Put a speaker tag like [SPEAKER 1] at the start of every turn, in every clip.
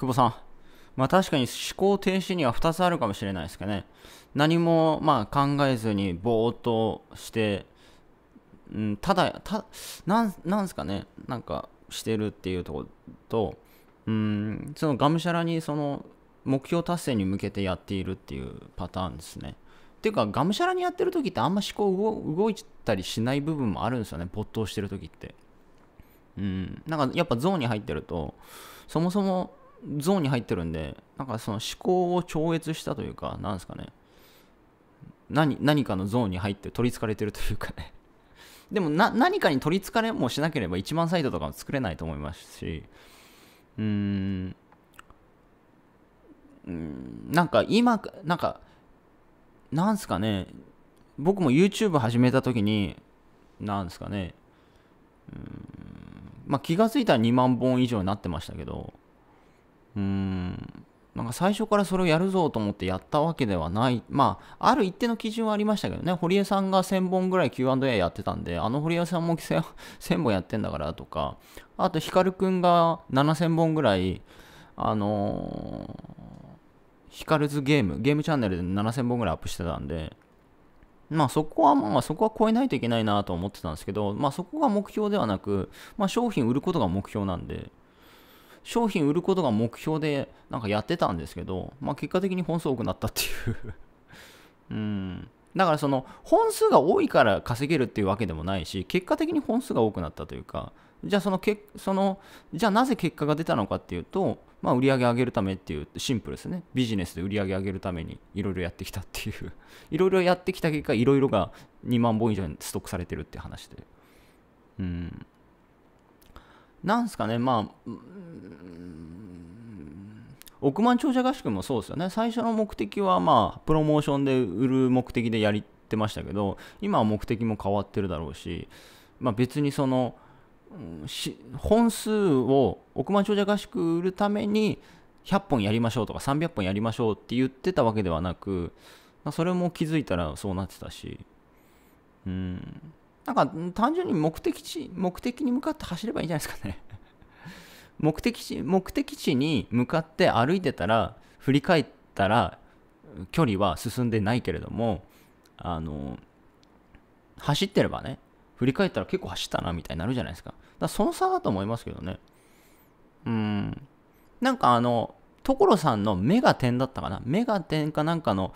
[SPEAKER 1] 久保さん。まあ確かに思考停止には2つあるかもしれないですけどね。何もまあ考えずにぼーっとして、うん、ただ、た、なん、なんすかね、なんかしてるっていうところと、うん、そのがむしゃらにその目標達成に向けてやっているっていうパターンですね。っていうか、がむしゃらにやってる時ってあんま思考動いたりしない部分もあるんですよね、没頭してる時って。うん、なんかやっぱゾーンに入ってると、そもそもゾーンに入ってるんで、なんかその思考を超越したというか、なんですかね。何何かのゾーンに入って取りつかれてるというかね でもな何かに取りつかれもしなければ1万サイトとかも作れないと思いますし、うーん、うんなんか今、なんか、なんすかね、僕も YouTube 始めた時に、なんすかね、うんまあ、気がついたら2万本以上になってましたけど、うんなんか最初からそれをやるぞと思ってやったわけではない。まあ、ある一定の基準はありましたけどね、堀江さんが1000本ぐらい Q&A やってたんで、あの堀江さんも1000 本やってんだからとか、あと、光くんが7000本ぐらい、あのー、ヒカルズゲーム、ゲームチャンネルで7000本ぐらいアップしてたんで、まあそこはまあそこは超えないといけないなと思ってたんですけど、まあそこが目標ではなく、まあ商品売ることが目標なんで、商品売ることが目標でなんかやってたんですけど、まあ、結果的に本数多くなったっていう うんだからその本数が多いから稼げるっていうわけでもないし結果的に本数が多くなったというかじゃあそのけそのじゃあなぜ結果が出たのかっていうと、まあ、売り上げ上げるためっていうシンプルですねビジネスで売り上げ上げるためにいろいろやってきたっていう いろいろやってきた結果いろいろが2万本以上にストックされてるって話でうんなんすかねまあ億万長者合宿もそうですよね。最初の目的は、まあ、プロモーションで売る目的でやりてましたけど、今は目的も変わってるだろうし、まあ、別にその、本数を億万長者合宿売るために100本やりましょうとか300本やりましょうって言ってたわけではなく、まあ、それも気づいたらそうなってたし、うん、なんか単純に目的地、目的に向かって走ればいいんじゃないですかね。目的地目的地に向かって歩いてたら振り返ったら距離は進んでないけれどもあの走ってればね振り返ったら結構走ったなみたいになるじゃないですかだその差だと思いますけどねうんなんかあの所さんのメガテンだったかなメガテンかなんかの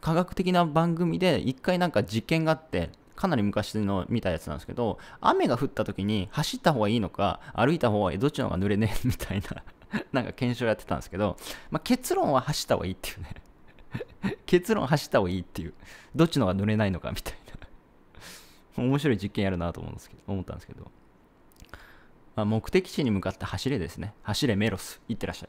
[SPEAKER 1] 科学的な番組で一回なんか実験があってかなり昔の見たやつなんですけど、雨が降った時に走った方がいいのか、歩いた方がいい、どっちの方が濡れねえみたいな なんか検証やってたんですけど、まあ、結論は走った方がいいっていうね 結論走った方がいいっていう。どっちの方が濡れないのかみたいな面白い実験やるなと思うんですけど、思ったんですけど。まあ、目的地に向かって走れですね。走れメロス。いってらっしゃい。